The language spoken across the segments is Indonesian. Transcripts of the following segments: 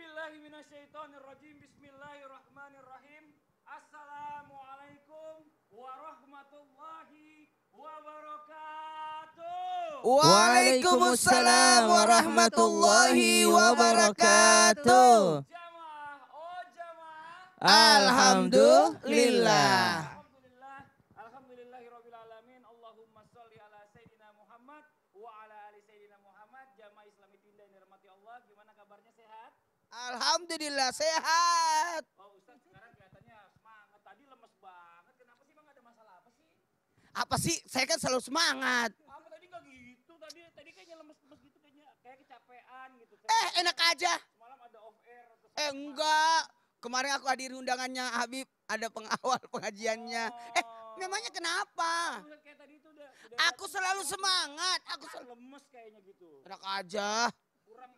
billahi minasyaitonir rajim. Bismillahirrahmanirrahim. Assalamualaikum warahmatullahi wabarakatuh. Waalaikumsalam warahmatullahi wabarakatuh. Jamaah, oh jamaah. Alhamdulillah. Alhamdulillah sehat. Oh, Ustaz, sekarang kelihatannya semangat. Tadi lemes banget. Kenapa sih Bang ada masalah apa sih? Apa sih? Saya kan selalu semangat. Apa tadi enggak gitu? Tadi tadi kayaknya lemes-lemes gitu kayaknya kayak kecapean gitu. Eh, enak aja. Semalam ada off air. Eh, enggak. Kemarin aku hadir undangannya Habib, ada pengawal pengajiannya. Oh. Eh, memangnya kenapa? kayak tadi itu udah, udah aku selalu semangat. Aku selalu lemes kayaknya gitu. Enak aja. Kurang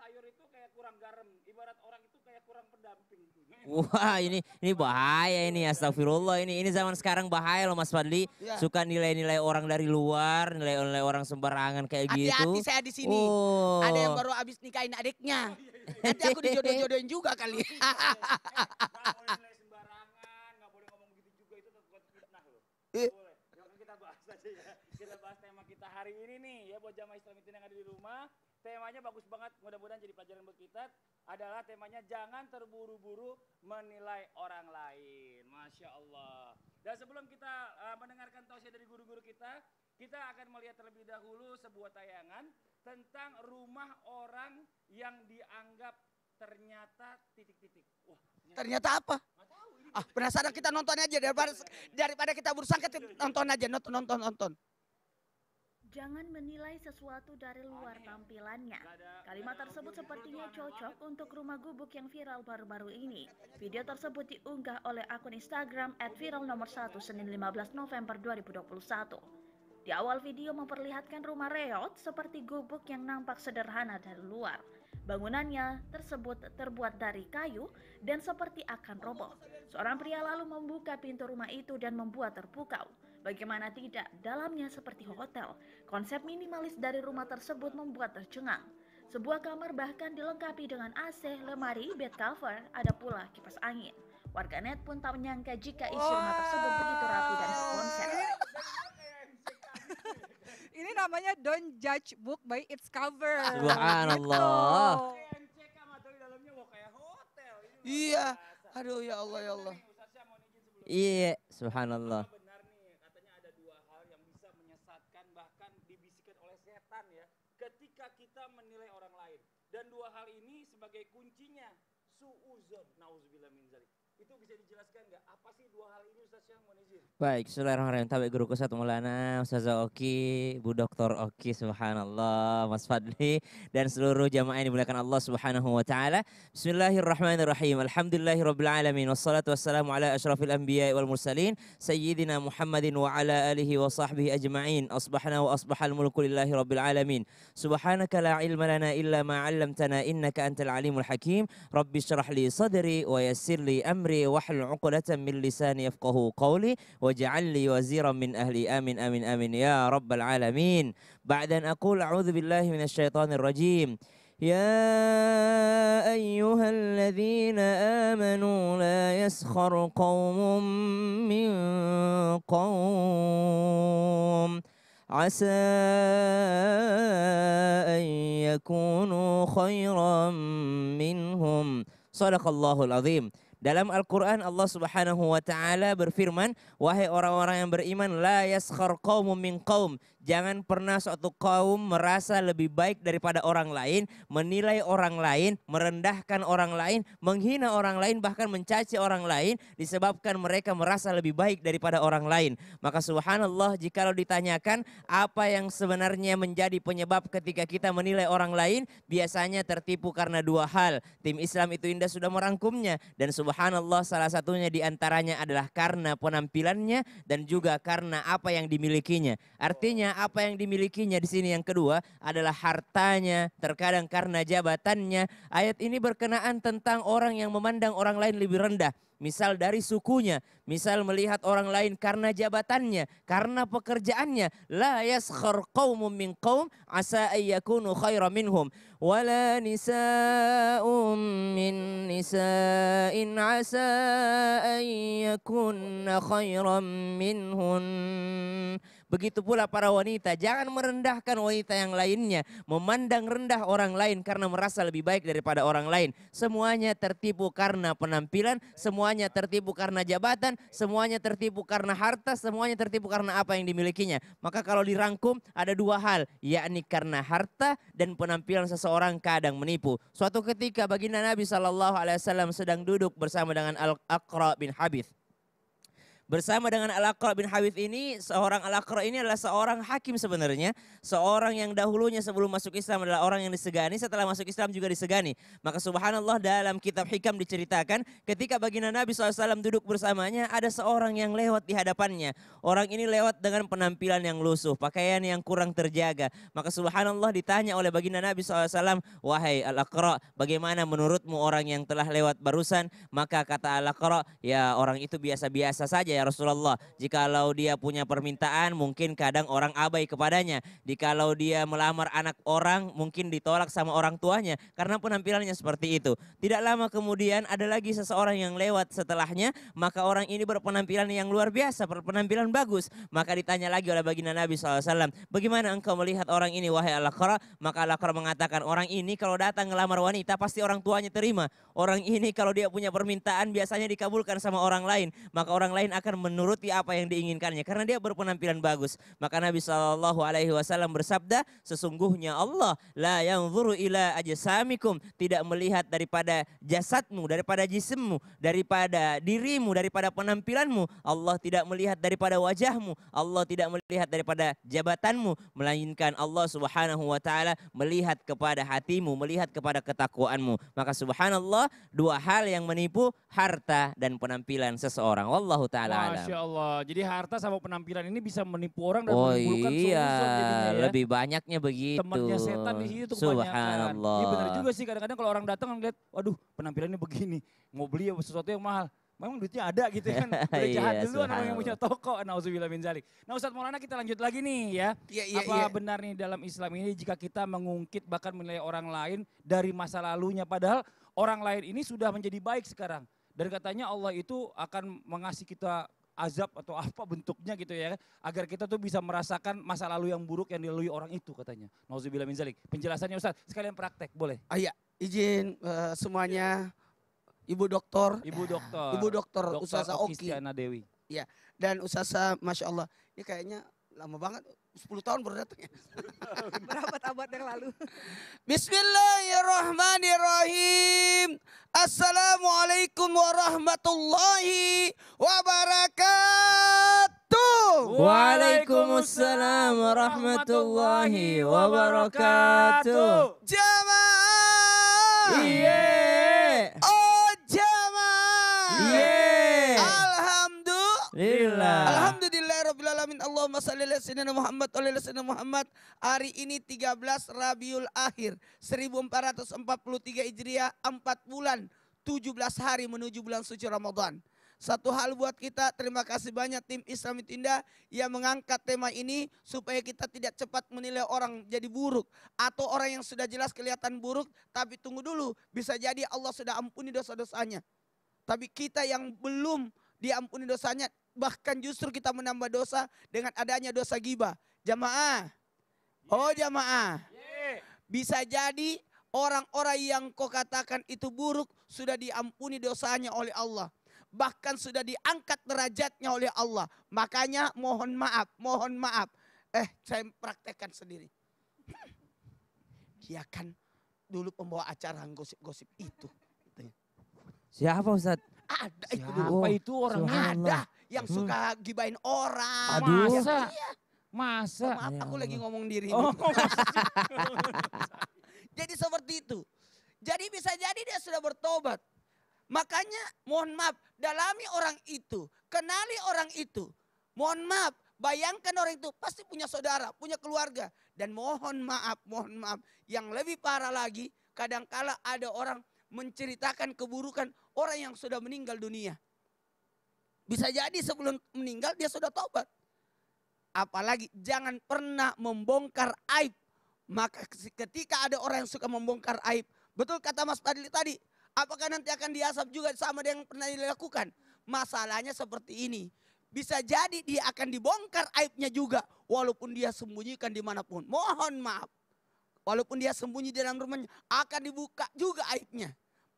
sayur itu kayak kurang garam, ibarat orang itu kayak kurang pendamping. Wah, ini ini bahaya ini astagfirullah ini. Ini zaman sekarang bahaya loh Mas Fadli. Ya. Suka nilai-nilai orang dari luar, nilai-nilai orang sembarangan kayak Hati -hati gitu. Hati-hati saya di sini. Oh. Ada yang baru habis nikahin adiknya. Oh, iya, iya, iya. Nanti aku dijodoh-jodohin juga kali. kita bahas aja ya. Kita bahas tema kita hari ini nih ya buat jamaah Islam itu yang ada di rumah. Temanya bagus banget, mudah-mudahan jadi pelajaran buat kita adalah temanya jangan terburu-buru menilai orang lain. Masya Allah. Dan sebelum kita uh, mendengarkan tausiah dari guru-guru kita, kita akan melihat terlebih dahulu sebuah tayangan tentang rumah orang yang dianggap ternyata titik-titik. Wah, ternyata, apa? ah, penasaran kita nonton aja daripada daripada kita berusaha nonton aja nonton nonton nonton. Jangan menilai sesuatu dari luar tampilannya. Kalimat tersebut sepertinya cocok untuk rumah gubuk yang viral baru-baru ini. Video tersebut diunggah oleh akun Instagram @viral 1 Senin 15 November 2021. Di awal video memperlihatkan rumah reot seperti gubuk yang nampak sederhana dari luar. Bangunannya tersebut terbuat dari kayu dan seperti akan roboh. Seorang pria lalu membuka pintu rumah itu dan membuat terpukau. Bagaimana tidak, dalamnya seperti hotel. Konsep minimalis dari rumah tersebut membuat tercengang. Sebuah kamar bahkan dilengkapi dengan AC, lemari, bed cover, ada pula kipas angin. Warganet pun tak menyangka jika isi rumah tersebut begitu rapi dan berkonsep. Ini namanya don't judge book by its cover. Subhanallah. Iya. Aduh ya Allah ya Allah. Iya, subhanallah. sebagai kuncinya suuzon nauzubillah min Itu bisa dijelaskan nggak? Apa sih dua hal ini Ustaz Syah Monizin? Baik, Bismillahirrahmanirrahim. Tabik Guru Kusat mulana Ustazah Oki, Bu Doktor Oki, Subhanallah, Mas Fadli, dan seluruh jamaah yang dimuliakan Allah Subhanahu Wa Taala. Bismillahirrahmanirrahim. Alhamdulillahirobbilalamin Wassalatu wassalamu ala ashrafil anbiya wal mursalin. Sayyidina Muhammadin wa ala alihi wa sahbihi ajma'in. Asbahna wa asbahal mulku lillahi rabbil alamin. Subhanaka la ilma lana illa ma'allamtana innaka antal alimul hakim. Rabbi syrah li sadri wa yassir li amri أمري واحلل عقدة من لساني يفقه قولي واجعل لي وزيرا من أهلي آمين آمين آمين يا رب العالمين بعد أن أقول أعوذ بالله من الشيطان الرجيم يا أيها الذين آمنوا لا يسخر قوم من قوم عسى أن يكونوا خيرا منهم صدق الله العظيم Dalam Al-Quran Allah subhanahu wa ta'ala berfirman, Wahai orang-orang yang beriman, La yaskhar qawmum min qawm. Jangan pernah suatu kaum merasa lebih baik daripada orang lain, menilai orang lain, merendahkan orang lain, menghina orang lain, bahkan mencaci orang lain disebabkan mereka merasa lebih baik daripada orang lain. Maka subhanallah jikalau ditanyakan apa yang sebenarnya menjadi penyebab ketika kita menilai orang lain, biasanya tertipu karena dua hal. Tim Islam itu indah sudah merangkumnya dan subhanallah salah satunya diantaranya adalah karena penampilannya dan juga karena apa yang dimilikinya. Artinya apa yang dimilikinya di sini. Yang kedua adalah hartanya, terkadang karena jabatannya. Ayat ini berkenaan tentang orang yang memandang orang lain lebih rendah. Misal dari sukunya, misal melihat orang lain karena jabatannya, karena pekerjaannya. La yaskhar qaumun min qaum asa ayyakunu khaira minhum. Wala nisa'um min nisa'in asa ayyakunna khaira minhun. Begitu pula para wanita, jangan merendahkan wanita yang lainnya, memandang rendah orang lain karena merasa lebih baik daripada orang lain. Semuanya tertipu karena penampilan, semuanya tertipu karena jabatan, semuanya tertipu karena harta, semuanya tertipu karena apa yang dimilikinya. Maka kalau dirangkum ada dua hal, yakni karena harta dan penampilan seseorang kadang menipu. Suatu ketika baginda Nabi Shallallahu Alaihi Wasallam sedang duduk bersama dengan Al-Aqra bin Habith. Bersama dengan Al-Aqra bin Hawith ini, seorang Al-Aqra ini adalah seorang hakim sebenarnya. Seorang yang dahulunya sebelum masuk Islam adalah orang yang disegani, setelah masuk Islam juga disegani. Maka subhanallah dalam kitab hikam diceritakan, ketika baginda Nabi SAW duduk bersamanya, ada seorang yang lewat di hadapannya. Orang ini lewat dengan penampilan yang lusuh, pakaian yang kurang terjaga. Maka subhanallah ditanya oleh baginda Nabi SAW, Wahai Al-Aqra, bagaimana menurutmu orang yang telah lewat barusan? Maka kata Al-Aqra, ya orang itu biasa-biasa saja ya Rasulullah. Jikalau dia punya permintaan mungkin kadang orang abai kepadanya. Jikalau dia melamar anak orang mungkin ditolak sama orang tuanya karena penampilannya seperti itu. Tidak lama kemudian ada lagi seseorang yang lewat setelahnya maka orang ini berpenampilan yang luar biasa, berpenampilan bagus. Maka ditanya lagi oleh baginda Nabi SAW, bagaimana engkau melihat orang ini wahai Al-Aqra? Maka Al-Aqra mengatakan orang ini kalau datang ngelamar wanita pasti orang tuanya terima. Orang ini kalau dia punya permintaan biasanya dikabulkan sama orang lain. Maka orang lain akan akan menuruti apa yang diinginkannya karena dia berpenampilan bagus. Maka Nabi Shallallahu alaihi wasallam bersabda, sesungguhnya Allah la zuru ila ajasamikum tidak melihat daripada jasadmu, daripada jisimmu, daripada dirimu, daripada penampilanmu. Allah tidak melihat daripada wajahmu, Allah tidak melihat daripada jabatanmu, melainkan Allah Subhanahu wa taala melihat kepada hatimu, melihat kepada ketakwaanmu. Maka subhanallah, dua hal yang menipu harta dan penampilan seseorang. Wallahu taala Masya Allah. Jadi harta sama penampilan ini bisa menipu orang dan oh, menimbulkan iya. ya. Lebih banyaknya begitu. Temannya setan di situ kan? Subhanallah. Iya benar juga sih kadang-kadang kalau orang datang ngeliat, waduh penampilannya begini, mau beli sesuatu yang mahal. Memang duitnya ada gitu ya, kan. Udah iya, jahat iya, duluan orang yang punya toko. Nauzubillah min zalik. Nah Ustadz Maulana kita lanjut lagi nih ya. Iya, iya, Apa iya. benar nih dalam Islam ini jika kita mengungkit bahkan menilai orang lain dari masa lalunya. Padahal orang lain ini sudah menjadi baik sekarang. Dan katanya Allah itu akan mengasih kita azab atau apa bentuknya gitu ya. Agar kita tuh bisa merasakan masa lalu yang buruk yang dilalui orang itu katanya. Nauzubillah min zalik. Penjelasannya Ustaz, sekalian praktek boleh? Ah iya, izin uh, semuanya Ibu dokter. Ibu dokter. Ibu dokter, dokter Oki. Dewi. Iya, dan ustazah, Masya Allah. Ini kayaknya lama banget 10 tahun baru datang ya. Berapa abad yang lalu? Bismillahirrahmanirrahim. Assalamualaikum warahmatullahi wabarakatuh. Waalaikumsalam warahmatullahi wabarakatuh. Jamaah. Iya. Oh jamaah. Iya. Alhamdulillah. Alhamdulillah rabbil alamin. Allahumma salli ala sayyidina Muhammad wa ala sayyidina Muhammad. Hari ini 13 Rabiul Akhir 1443 Hijriah 4 bulan 17 hari menuju bulan suci Ramadan. Satu hal buat kita, terima kasih banyak tim Islam Indah yang mengangkat tema ini supaya kita tidak cepat menilai orang jadi buruk. Atau orang yang sudah jelas kelihatan buruk, tapi tunggu dulu, bisa jadi Allah sudah ampuni dosa-dosanya. Tapi kita yang belum diampuni dosanya, bahkan justru kita menambah dosa dengan adanya dosa gibah. Jamaah. Iya. Oh jamaah. Iya. Bisa jadi orang-orang yang kau katakan itu buruk sudah diampuni dosanya oleh Allah. Bahkan sudah diangkat derajatnya oleh Allah. Makanya mohon maaf, mohon maaf. Eh saya praktekkan sendiri. Dia kan dulu pembawa acara gosip-gosip itu. Siapa Ustadz? Ada itu dulu. Apa itu orangnya ada yang hmm. suka gibain orang. Aduh. Iya. Masa? Iya. Masa? Oh, maaf ya aku lagi ngomong diri. Oh. jadi seperti itu. Jadi bisa jadi dia sudah bertobat. Makanya mohon maaf, dalami orang itu, kenali orang itu. Mohon maaf, bayangkan orang itu pasti punya saudara, punya keluarga. Dan mohon maaf, mohon maaf. Yang lebih parah lagi, kadangkala ada orang menceritakan keburukan orang yang sudah meninggal dunia. Bisa jadi sebelum meninggal dia sudah tobat. Apalagi jangan pernah membongkar aib. Maka ketika ada orang yang suka membongkar aib. Betul kata Mas Fadli tadi. Apakah nanti akan diasap juga sama dengan yang pernah dilakukan? Masalahnya seperti ini. Bisa jadi dia akan dibongkar aibnya juga. Walaupun dia sembunyikan dimanapun. Mohon maaf. Walaupun dia sembunyi di dalam rumahnya, akan dibuka juga aibnya.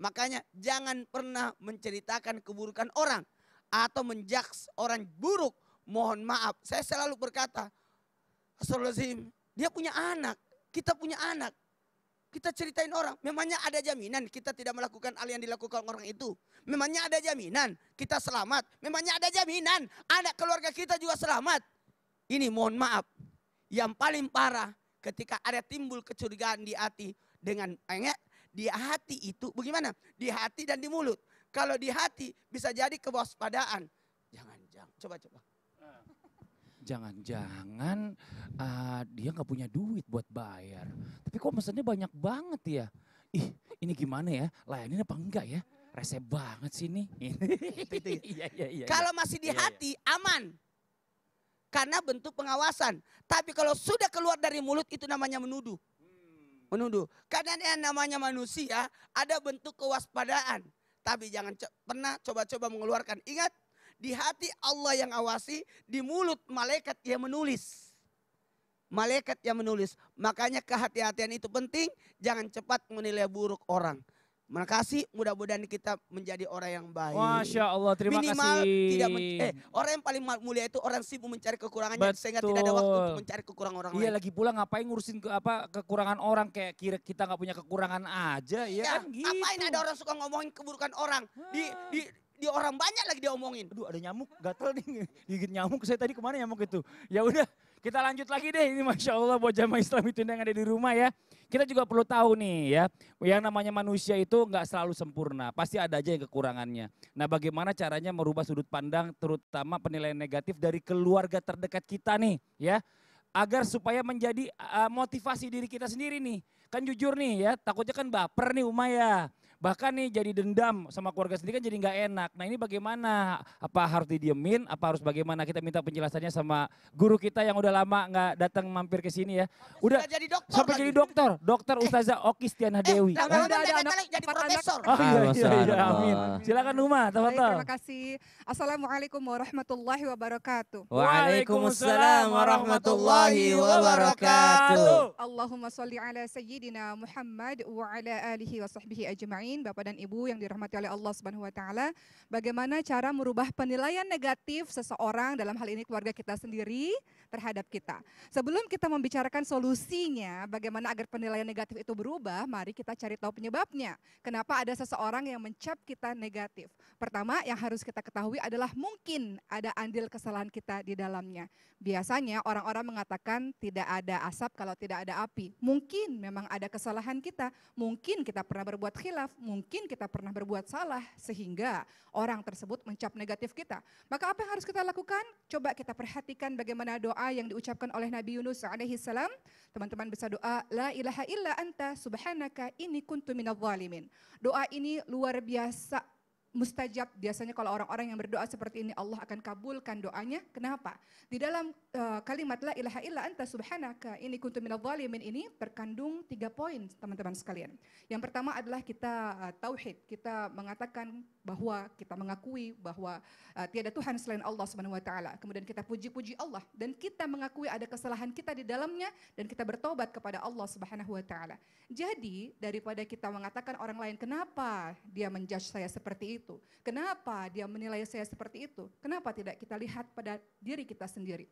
Makanya jangan pernah menceritakan keburukan orang atau menjaks orang buruk. Mohon maaf, saya selalu berkata, Astagfirullahaladzim, dia punya anak, kita punya anak. Kita ceritain orang, memangnya ada jaminan kita tidak melakukan hal yang dilakukan orang itu. Memangnya ada jaminan kita selamat. Memangnya ada jaminan anak keluarga kita juga selamat. Ini mohon maaf, yang paling parah ketika ada timbul kecurigaan di hati dengan enggak di hati itu bagaimana? Di hati dan di mulut. Kalau di hati bisa jadi kewaspadaan. Jangan, jangan. Coba, coba. Jangan-jangan uh, ah, dia nggak punya duit buat bayar. Tapi kok mesennya banyak banget ya. Ih, ini gimana ya? Layanin apa enggak ya? Rese banget sih ini. Gitu ya. iya, iya, iya, Kalau masih di hati, aman karena bentuk pengawasan. Tapi kalau sudah keluar dari mulut itu namanya menuduh. Menuduh. Karena yang namanya manusia ada bentuk kewaspadaan. Tapi jangan co pernah coba-coba mengeluarkan. Ingat, di hati Allah yang awasi, di mulut malaikat yang menulis. Malaikat yang menulis. Makanya kehati-hatian itu penting, jangan cepat menilai buruk orang. Makasih mudah-mudahan kita menjadi orang yang baik. Masya Allah, terima Minimal kasih. tidak eh, orang yang paling mulia itu orang sibuk mencari kekurangannya Betul. sehingga tidak ada waktu untuk mencari kekurangan orang iya, lain. Iya lagi pula ngapain ngurusin ke, apa kekurangan orang kayak kira kita nggak punya kekurangan aja ya, ya kan gitu. Ngapain ada orang suka ngomongin keburukan orang di ah. di di orang banyak lagi diomongin. Aduh ada nyamuk gatel nih gigit nyamuk saya tadi kemana nyamuk itu. Ya udah kita lanjut lagi deh, ini Masya Allah buat jamaah Islam itu yang ada di rumah ya. Kita juga perlu tahu nih ya, yang namanya manusia itu nggak selalu sempurna, pasti ada aja yang kekurangannya. Nah bagaimana caranya merubah sudut pandang terutama penilaian negatif dari keluarga terdekat kita nih ya. Agar supaya menjadi uh, motivasi diri kita sendiri nih. Kan jujur nih ya, takutnya kan baper nih Umayyah bahkan nih jadi dendam sama keluarga sendiri kan jadi nggak enak. Nah ini bagaimana? Apa harus didiemin? Apa harus bagaimana? Kita minta penjelasannya sama guru kita yang udah lama nggak datang mampir ke sini ya. Udah jadi dokter sampai lagi. jadi dokter, dokter eh. Ustazah Oki Stiana eh, Dewi. Udah ada anak jadi profesor. Oh iya, iya, iya, amin. Silakan Uma, Terima kasih. Assalamualaikum warahmatullahi wabarakatuh. Waalaikumsalam warahmatullahi wabarakatuh. Allahumma sholli ala sayyidina Muhammad wa ala alihi wa sahbihi ajma'in. Bapak dan Ibu yang dirahmati oleh Allah Subhanahu wa taala, bagaimana cara merubah penilaian negatif seseorang dalam hal ini keluarga kita sendiri terhadap kita. Sebelum kita membicarakan solusinya, bagaimana agar penilaian negatif itu berubah, mari kita cari tahu penyebabnya. Kenapa ada seseorang yang mencap kita negatif? Pertama, yang harus kita ketahui adalah mungkin ada andil kesalahan kita di dalamnya. Biasanya orang-orang mengatakan tidak ada asap kalau tidak ada api. Mungkin memang ada kesalahan kita, mungkin kita pernah berbuat khilaf, mungkin kita pernah berbuat salah sehingga orang tersebut mencap negatif kita. Maka apa yang harus kita lakukan? Coba kita perhatikan bagaimana doa yang diucapkan oleh Nabi Yunus alaihi salam. Teman-teman bisa doa, La ilaha illa anta subhanaka ini kuntu minadh Doa ini luar biasa mustajab. Biasanya kalau orang-orang yang berdoa seperti ini Allah akan kabulkan doanya. Kenapa? Di dalam uh, kalimat la ilaha illa anta subhanaka ini kuntu minal zalimin ini terkandung tiga poin teman-teman sekalian. Yang pertama adalah kita uh, tauhid. Kita mengatakan bahwa kita mengakui bahwa uh, tiada Tuhan selain Allah Subhanahu wa taala. Kemudian kita puji-puji Allah dan kita mengakui ada kesalahan kita di dalamnya dan kita bertobat kepada Allah Subhanahu wa taala. Jadi, daripada kita mengatakan orang lain kenapa dia menjudge saya seperti itu itu. Kenapa dia menilai saya seperti itu? Kenapa tidak kita lihat pada diri kita sendiri?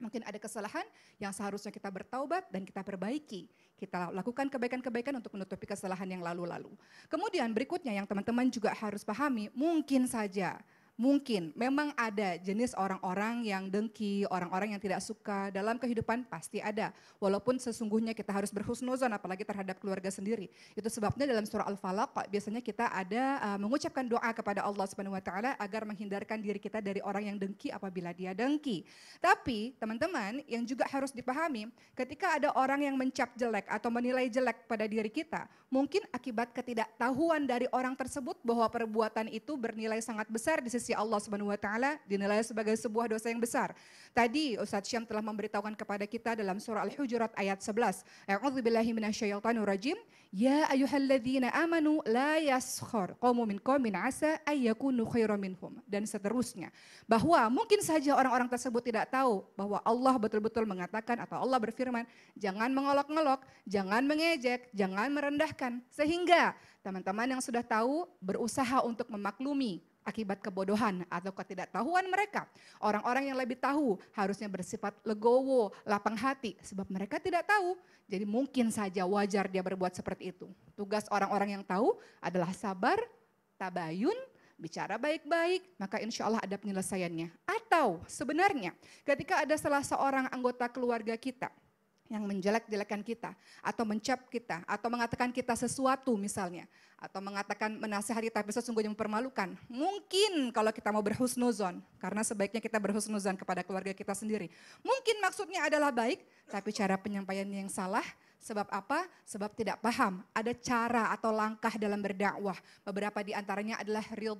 Mungkin ada kesalahan yang seharusnya kita bertaubat dan kita perbaiki. Kita lakukan kebaikan-kebaikan untuk menutupi kesalahan yang lalu-lalu. Kemudian berikutnya yang teman-teman juga harus pahami, mungkin saja Mungkin memang ada jenis orang-orang yang dengki, orang-orang yang tidak suka dalam kehidupan pasti ada. Walaupun sesungguhnya kita harus berhusnuzon apalagi terhadap keluarga sendiri. Itu sebabnya dalam surah Al-Falaq biasanya kita ada uh, mengucapkan doa kepada Allah Subhanahu wa taala agar menghindarkan diri kita dari orang yang dengki apabila dia dengki. Tapi teman-teman yang juga harus dipahami ketika ada orang yang mencap jelek atau menilai jelek pada diri kita, mungkin akibat ketidaktahuan dari orang tersebut bahwa perbuatan itu bernilai sangat besar di sisi sisi Allah Subhanahu wa taala dinilai sebagai sebuah dosa yang besar. Tadi Ustaz Syam telah memberitahukan kepada kita dalam surah Al-Hujurat ayat 11. A'udzubillahi minasyaitonir rajim. Ya ayyuhalladzina amanu la yaskhar qaumun min qaumin asa ayyakunu khairum minhum dan seterusnya. Bahwa mungkin saja orang-orang tersebut tidak tahu bahwa Allah betul-betul mengatakan atau Allah berfirman, jangan mengolok-ngolok, jangan mengejek, jangan merendahkan. Sehingga teman-teman yang sudah tahu berusaha untuk memaklumi akibat kebodohan atau ketidaktahuan mereka. Orang-orang yang lebih tahu harusnya bersifat legowo, lapang hati sebab mereka tidak tahu. Jadi mungkin saja wajar dia berbuat seperti itu. Tugas orang-orang yang tahu adalah sabar, tabayun, bicara baik-baik, maka insya Allah ada penyelesaiannya. Atau sebenarnya ketika ada salah seorang anggota keluarga kita yang menjelek-jelekan kita, atau mencap kita, atau mengatakan kita sesuatu misalnya, atau mengatakan menasehati tapi sesungguhnya mempermalukan. Mungkin kalau kita mau berhusnuzon, karena sebaiknya kita berhusnuzon kepada keluarga kita sendiri. Mungkin maksudnya adalah baik, tapi cara penyampaiannya yang salah, sebab apa? Sebab tidak paham. Ada cara atau langkah dalam berdakwah. Beberapa di antaranya adalah real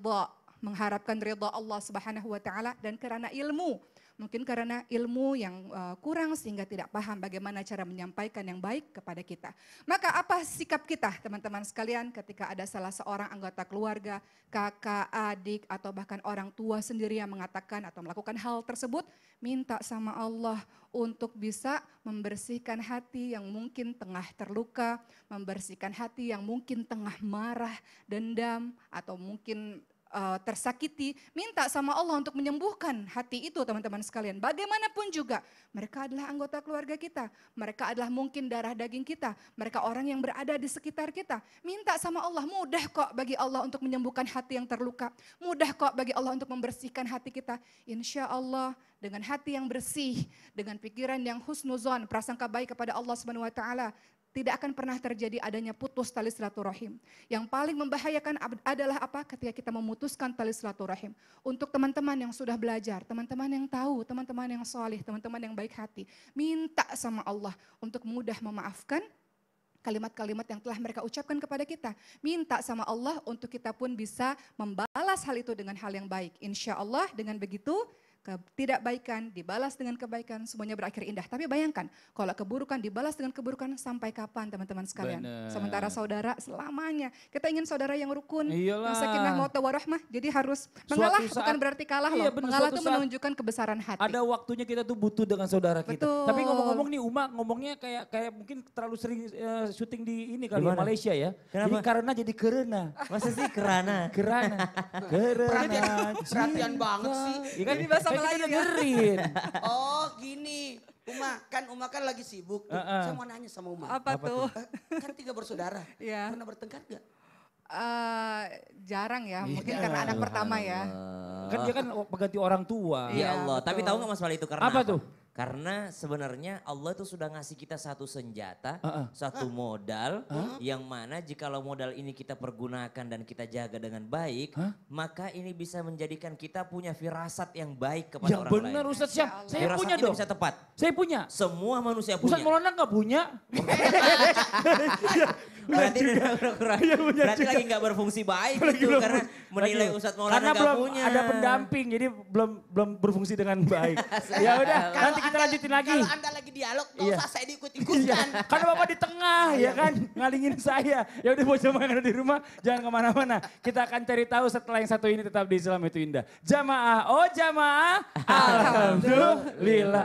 mengharapkan ridha Allah Subhanahu wa taala dan karena ilmu. Mungkin karena ilmu yang uh, kurang sehingga tidak paham bagaimana cara menyampaikan yang baik kepada kita. Maka apa sikap kita teman-teman sekalian ketika ada salah seorang anggota keluarga, kakak, adik atau bahkan orang tua sendiri yang mengatakan atau melakukan hal tersebut, minta sama Allah untuk bisa membersihkan hati yang mungkin tengah terluka, membersihkan hati yang mungkin tengah marah, dendam atau mungkin uh, tersakiti, minta sama Allah untuk menyembuhkan hati itu teman-teman sekalian. Bagaimanapun juga, mereka adalah anggota keluarga kita, mereka adalah mungkin darah daging kita, mereka orang yang berada di sekitar kita. Minta sama Allah, mudah kok bagi Allah untuk menyembuhkan hati yang terluka, mudah kok bagi Allah untuk membersihkan hati kita. Insya Allah dengan hati yang bersih, dengan pikiran yang husnuzon, prasangka baik kepada Allah Subhanahu wa taala, tidak akan pernah terjadi adanya putus tali silaturahim. Yang paling membahayakan adalah apa? Ketika kita memutuskan tali silaturahim. Untuk teman-teman yang sudah belajar, teman-teman yang tahu, teman-teman yang solih, teman-teman yang baik hati, minta sama Allah untuk mudah memaafkan kalimat-kalimat yang telah mereka ucapkan kepada kita. Minta sama Allah untuk kita pun bisa membalas hal itu dengan hal yang baik. Insya Allah dengan begitu ketidakbaikan dibalas dengan kebaikan, semuanya berakhir indah. Tapi bayangkan, kalau keburukan dibalas dengan keburukan sampai kapan teman-teman sekalian? Bener. Sementara saudara selamanya. Kita ingin saudara yang rukun, Iyalah. yang sakinah mawadah warahmah. Jadi harus mengalah saat, bukan berarti kalah iya, loh. Bener, mengalah itu menunjukkan kebesaran hati. Ada waktunya kita tuh butuh dengan saudara kita. Betul. Tapi ngomong-ngomong nih Uma ngomongnya kayak kayak mungkin terlalu sering uh, syuting di ini kali Dimana? ya Malaysia ya. Kenapa? Jadi karena jadi kerena. Masa sih kerana? Kerana. kerana. Perhatian, perhatian banget sih. Ya kan? bahasa kita ya. dengerin. oh gini. Uma kan Uma kan lagi sibuk. Tuh. Uh -uh. Saya mau nanya sama Uma. Apa, Apa tuh? Eh, kan tiga bersaudara. Iya. Pernah bertengkar gak? Uh, eh, jarang ya, iya. mungkin yeah. karena anak pertama ya. Kan dia kan pengganti orang tua. Iya ya Allah, tapi tahu gak masalah itu karena apa? tuh? Karena sebenarnya Allah itu sudah ngasih kita satu senjata, uh -uh. satu modal uh huh yang mana jikalau modal ini kita pergunakan dan kita jaga dengan baik, huh? maka ini bisa menjadikan kita punya firasat yang baik kepada ya, orang bener, lain. Ya benar Ustaz saya firasat punya dong. bisa tepat. Saya punya. Semua manusia punya. Ustaz Maulana nggak punya. berarti juga. kurang. Ya, punya berarti juga. lagi nggak berfungsi baik lagi itu karena menilai Ustaz Maulana nggak punya. Karena belum ada pendamping jadi belum belum berfungsi dengan baik. ya udah nanti kita lanjutin lagi. Kalau Anda lagi dialog, enggak iya. usah saya diikut-ikutan. Iya. Karena Bapak di tengah ya kan, ngalingin saya. Ya udah bocah yang di rumah, jangan kemana-mana. Kita akan cari tahu setelah yang satu ini tetap di Islam itu indah. Jamaah, oh jamaah, alhamdulillah.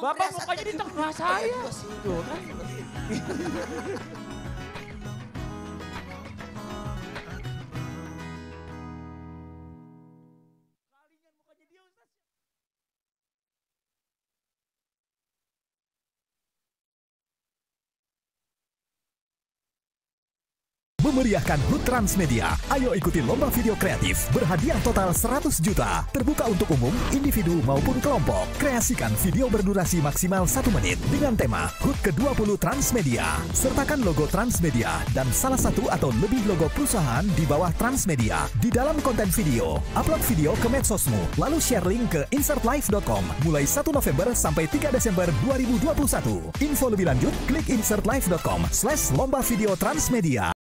Bapak mukanya di tengah saya. Iya, memeriahkan HUT Transmedia. Ayo ikuti lomba video kreatif berhadiah total 100 juta. Terbuka untuk umum, individu maupun kelompok. Kreasikan video berdurasi maksimal 1 menit dengan tema HUT ke-20 Transmedia. Sertakan logo Transmedia dan salah satu atau lebih logo perusahaan di bawah Transmedia di dalam konten video. Upload video ke medsosmu, lalu share link ke insertlife.com. mulai 1 November sampai 3 Desember 2021. Info lebih lanjut, klik insertlifecom slash lomba video Transmedia.